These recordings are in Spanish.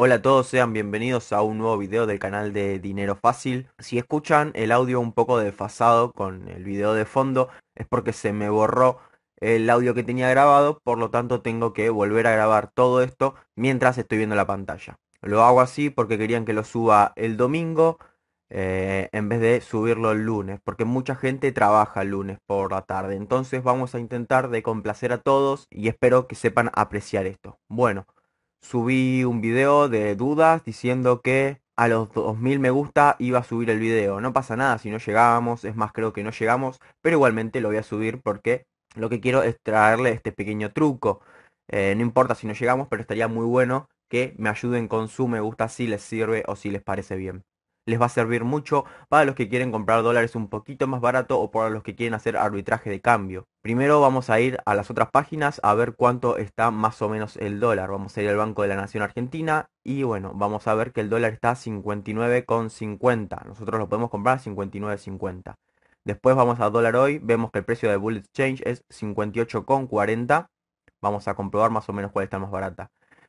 Hola a todos, sean bienvenidos a un nuevo video del canal de Dinero Fácil. Si escuchan el audio un poco desfasado con el video de fondo, es porque se me borró el audio que tenía grabado, por lo tanto tengo que volver a grabar todo esto mientras estoy viendo la pantalla. Lo hago así porque querían que lo suba el domingo eh, en vez de subirlo el lunes, porque mucha gente trabaja el lunes por la tarde. Entonces vamos a intentar de complacer a todos y espero que sepan apreciar esto. Bueno, subí un video de dudas diciendo que a los 2000 me gusta iba a subir el video. No pasa nada si no llegábamos, es más creo que no llegamos, pero igualmente lo voy a subir porque lo que quiero es traerle este pequeño truco. Eh, no importa si no llegamos, pero estaría muy bueno que me ayuden con su me gusta si les sirve o si les parece bien. Les va a servir mucho para los que quieren comprar dólares un poquito más barato o para los que quieren hacer arbitraje de cambio. Primero vamos a ir a las otras páginas a ver cuánto está más o menos el dólar. Vamos a ir al Banco de la Nación Argentina y bueno, vamos a ver que el dólar está a 59,50. Nosotros lo podemos comprar a 59,50. Después vamos a dólar hoy, vemos que el precio de Bull Change es 58,40. Vamos a comprobar más o menos cuál está más barata.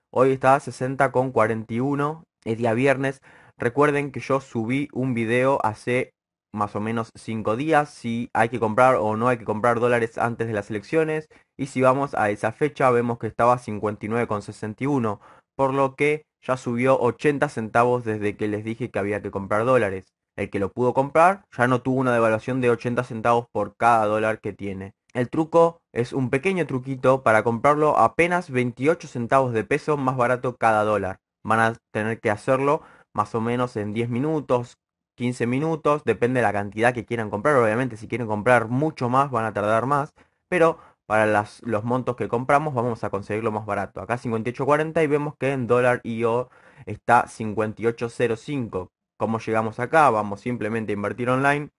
Hoy está a 60,41. Es día viernes. Recuerden que yo subí un video hace más o menos cinco días si hay que comprar o no hay que comprar dólares antes de las elecciones y si vamos a esa fecha vemos que estaba 59,61 por lo que ya subió 80 centavos desde que les dije que había que comprar dólares. El que lo pudo comprar ya no tuvo una devaluación de 80 centavos por cada dólar que tiene. El truco es un pequeño truquito para comprarlo apenas 28 centavos de peso más barato cada dólar. Van a tener que hacerlo más o menos en 10 minutos, 15 minutos, depende de la cantidad que quieran comprar. Obviamente, si quieren comprar mucho más, van a tardar más, pero para los montos que compramos vamos a conseguirlo más barato. Acá 58.40 y vemos que en dólar IO está 58.05. ¿Cómo llegamos acá? Vamos simplemente a invertir online,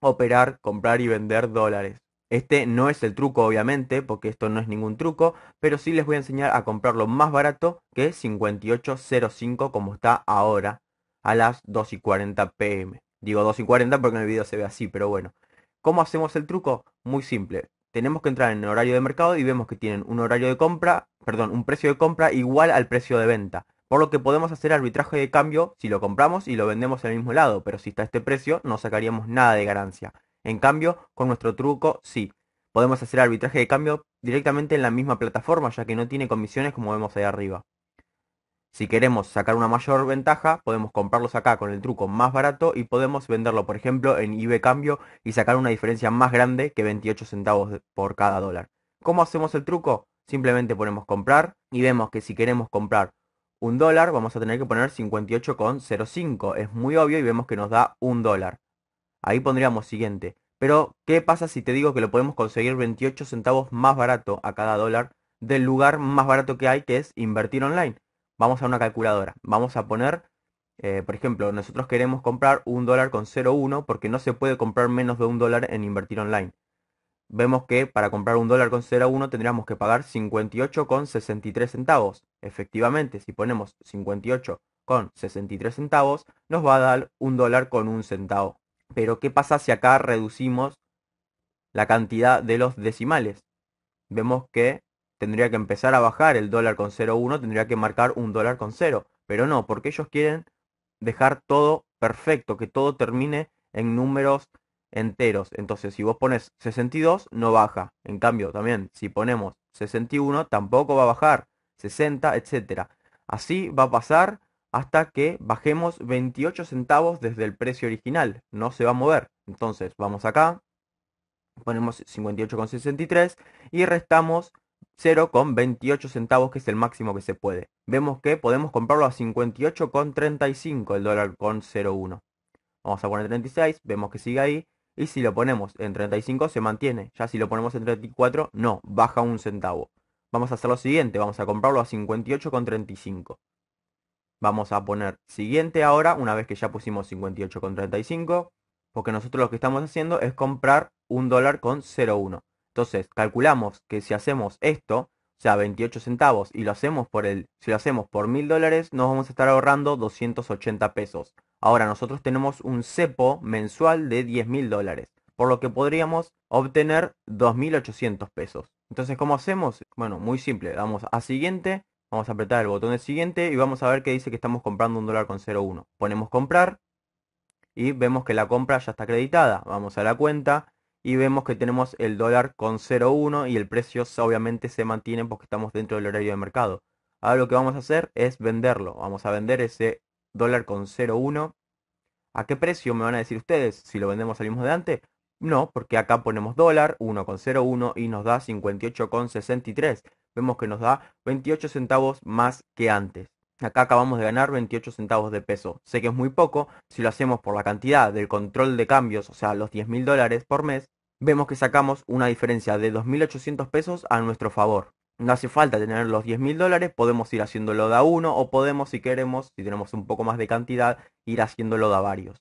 operar, comprar y vender dólares. Este no es el truco obviamente, porque esto no es ningún truco, pero sí les voy a enseñar a comprarlo más barato que 58.05 como está ahora a las 2 y 40 pm. Digo 2 y 40 porque en el video se ve así, pero bueno. ¿Cómo hacemos el truco? Muy simple. Tenemos que entrar en el horario de mercado y vemos que tienen un horario de compra, perdón, un precio de compra igual al precio de venta. Por lo que podemos hacer arbitraje de cambio si lo compramos y lo vendemos en el mismo lado, pero si está este precio no sacaríamos nada de ganancia. En cambio, con nuestro truco sí. Podemos hacer arbitraje de cambio directamente en la misma plataforma ya que no tiene comisiones como vemos ahí arriba. Si queremos sacar una mayor ventaja, podemos comprarlos acá con el truco más barato y podemos venderlo, por ejemplo, en IB Cambio y sacar una diferencia más grande que 28 centavos por cada dólar. ¿Cómo hacemos el truco? Simplemente ponemos comprar y vemos que si queremos comprar un dólar, vamos a tener que poner 58,05. Es muy obvio y vemos que nos da un dólar. Ahí pondríamos siguiente. Pero, ¿qué pasa si te digo que lo podemos conseguir 28 centavos más barato a cada dólar del lugar más barato que hay, que es invertir online? vamos a una calculadora. Vamos a poner, eh, por ejemplo, nosotros queremos comprar un dólar con 0,1 porque no se puede comprar menos de un dólar en invertir online. Vemos que para comprar un dólar con 0,1 tendríamos que pagar 58,63 centavos. Efectivamente, si ponemos 58,63 centavos, nos va a dar un dólar con un centavo. Pero ¿qué pasa si acá reducimos la cantidad de los decimales? Vemos que tendría que empezar a bajar el dólar con 0,1, tendría que marcar un dólar con 0. Pero no, porque ellos quieren dejar todo perfecto, que todo termine en números enteros. Entonces, si vos pones 62, no baja. En cambio, también, si ponemos 61, tampoco va a bajar. 60, etc. Así va a pasar hasta que bajemos 28 centavos desde el precio original. No se va a mover. Entonces, vamos acá. Ponemos 58,63 y restamos 0,28 centavos que es el máximo que se puede. Vemos que podemos comprarlo a 58,35 el dólar con 0,1. Vamos a poner 36, vemos que sigue ahí. Y si lo ponemos en 35 se mantiene. Ya si lo ponemos en 34 no, baja un centavo. Vamos a hacer lo siguiente, vamos a comprarlo a 58,35. Vamos a poner siguiente ahora, una vez que ya pusimos 58,35. Porque nosotros lo que estamos haciendo es comprar un dólar con 0,1. Entonces, calculamos que si hacemos esto, o sea, 28 centavos, y lo hacemos por el, si lo hacemos por mil dólares, nos vamos a estar ahorrando 280 pesos. Ahora, nosotros tenemos un cepo mensual de 10 mil dólares, por lo que podríamos obtener 2.800 pesos. Entonces, ¿cómo hacemos? Bueno, muy simple, damos a siguiente, vamos a apretar el botón de siguiente y vamos a ver que dice que estamos comprando un dólar con 0.1. Ponemos comprar y vemos que la compra ya está acreditada. Vamos a la cuenta y vemos que tenemos el dólar con 0,1 y el precio obviamente se mantiene porque estamos dentro del horario de mercado. Ahora lo que vamos a hacer es venderlo. Vamos a vender ese dólar con 0,1. ¿A qué precio me van a decir ustedes? Si lo vendemos salimos de antes. No, porque acá ponemos dólar 1,01 y nos da 58,63. Vemos que nos da 28 centavos más que antes. Acá acabamos de ganar 28 centavos de peso. Sé que es muy poco, si lo hacemos por la cantidad del control de cambios, o sea, los 10 mil dólares por mes, vemos que sacamos una diferencia de 2.800 pesos a nuestro favor. No hace falta tener los 10.000 dólares, podemos ir haciéndolo de uno o podemos, si queremos, si tenemos un poco más de cantidad, ir haciéndolo de varios.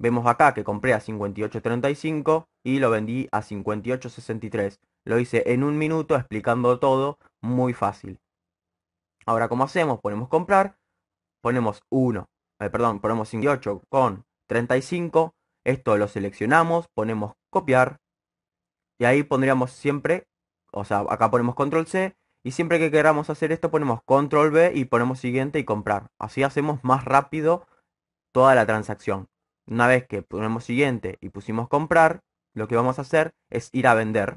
Vemos acá que compré a 58.35 y lo vendí a 58.63. Lo hice en un minuto explicando todo, muy fácil. Ahora, ¿cómo hacemos? Ponemos comprar, ponemos 1, eh, perdón, ponemos 58 con 35. Esto lo seleccionamos, ponemos copiar, y ahí pondríamos siempre, o sea, acá ponemos control C y siempre que queramos hacer esto ponemos control B y ponemos siguiente y comprar. Así hacemos más rápido toda la transacción. Una vez que ponemos siguiente y pusimos comprar, lo que vamos a hacer es ir a vender.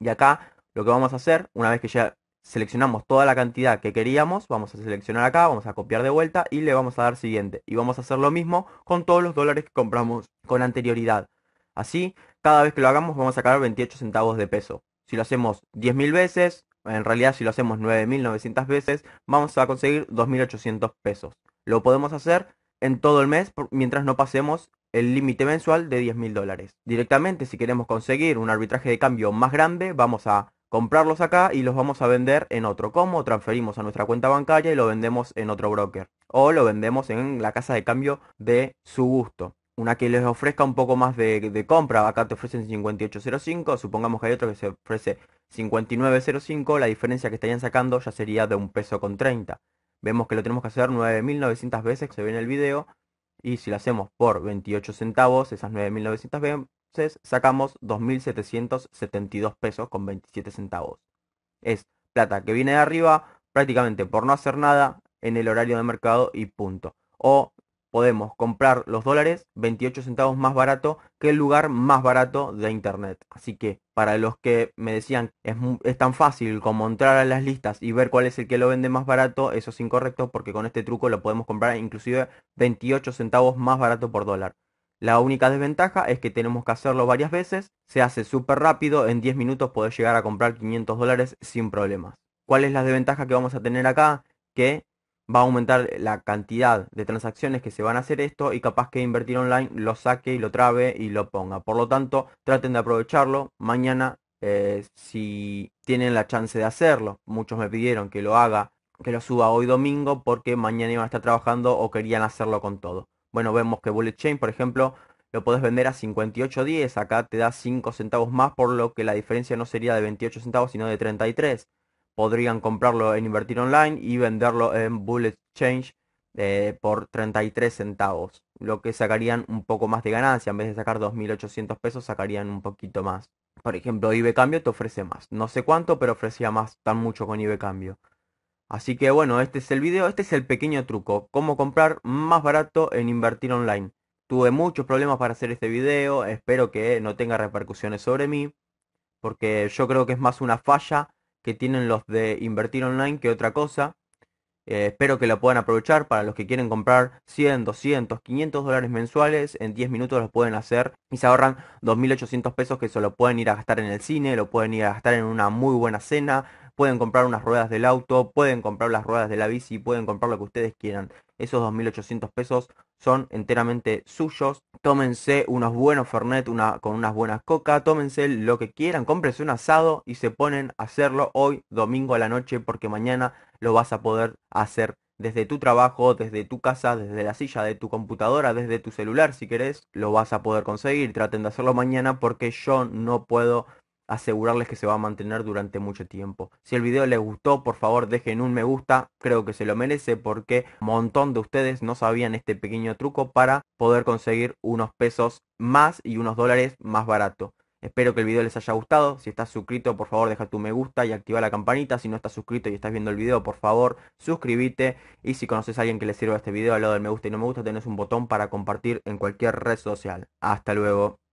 Y acá lo que vamos a hacer, una vez que ya seleccionamos toda la cantidad que queríamos, vamos a seleccionar acá, vamos a copiar de vuelta y le vamos a dar siguiente. Y vamos a hacer lo mismo con todos los dólares que compramos con anterioridad. Así, cada vez que lo hagamos vamos a sacar 28 centavos de peso. Si lo hacemos 10.000 veces, en realidad si lo hacemos 9.900 veces, vamos a conseguir 2.800 pesos. Lo podemos hacer en todo el mes mientras no pasemos el límite mensual de 10.000 dólares. Directamente, si queremos conseguir un arbitraje de cambio más grande, vamos a comprarlos acá y los vamos a vender en otro. ¿Cómo? Transferimos a nuestra cuenta bancaria y lo vendemos en otro broker. O lo vendemos en la casa de cambio de su gusto una que les ofrezca un poco más de, compra. Acá te ofrecen 58.05, supongamos que hay otro que se ofrece 59.05, la diferencia que estarían sacando ya sería de un peso con 30. Vemos que lo tenemos que hacer 9.900 veces, se ve en el video, y si lo hacemos por 28 centavos, esas 9.900 veces, sacamos 2.772 pesos con 27 centavos. Es plata que viene de arriba prácticamente por no hacer nada en el horario de mercado y punto. O podemos comprar los dólares 28 centavos más barato que el lugar más barato de internet. Así que para los que me decían es, tan fácil como entrar a las listas y ver cuál es el que lo vende más barato, eso es incorrecto porque con este truco lo podemos comprar inclusive 28 centavos más barato por dólar. La única desventaja es que tenemos que hacerlo varias veces, se hace súper rápido, en 10 minutos podés llegar a comprar 500 dólares sin problemas. ¿Cuál es la desventaja que vamos a tener acá? Que va a aumentar la cantidad de transacciones que se van a hacer esto y capaz que invertir online lo saque y lo trabe y lo ponga. Por lo tanto, traten de aprovecharlo. Mañana, eh, si tienen la chance de hacerlo, muchos me pidieron que lo haga, que lo suba hoy domingo porque mañana iban a estar trabajando o querían hacerlo con todo. Bueno, vemos que Bullet Chain, por ejemplo, lo podés vender a 58.10, acá te da 5 centavos más, por lo que la diferencia no sería de 28 centavos, sino de 33 podrían comprarlo en Invertir Online y venderlo en Bullet Change eh, por 33 centavos, lo que sacarían un poco más de ganancia, en vez de sacar 2.800 pesos sacarían un poquito más. Por ejemplo, IB Cambio te ofrece más, no sé cuánto, pero ofrecía más, tan mucho con IB Cambio. Así que bueno, este es el video, este es el pequeño truco, cómo comprar más barato en Invertir Online. Tuve muchos problemas para hacer este video, espero que no tenga repercusiones sobre mí, porque yo creo que es más una falla que tienen los de invertir online que otra cosa. Eh, espero que lo puedan aprovechar para los que quieren comprar 100, 200, 500 dólares mensuales. En 10 minutos lo pueden hacer y se ahorran 2.800 pesos que se lo pueden ir a gastar en el cine, lo pueden ir a gastar en una muy buena cena, pueden comprar unas ruedas del auto, pueden comprar las ruedas de la bici, pueden comprar lo que ustedes quieran. Esos 2.800 pesos son enteramente suyos. Tómense unos buenos Fernet una, con unas buenas coca, tómense lo que quieran, cómprense un asado y se ponen a hacerlo hoy, domingo a la noche, porque mañana lo vas a poder hacer desde tu trabajo, desde tu casa, desde la silla de tu computadora, desde tu celular, si querés, lo vas a poder conseguir. Traten de hacerlo mañana porque yo no puedo asegurarles que se va a mantener durante mucho tiempo. Si el video les gustó, por favor dejen un me gusta, creo que se lo merece porque un montón de ustedes no sabían este pequeño truco para poder conseguir unos pesos más y unos dólares más barato. Espero que el video les haya gustado. Si estás suscrito, por favor, deja tu me gusta y activa la campanita. Si no estás suscrito y estás viendo el video, por favor, suscríbete. Y si conoces a alguien que le sirva este video al lado del me gusta y no me gusta, tenés un botón para compartir en cualquier red social. Hasta luego.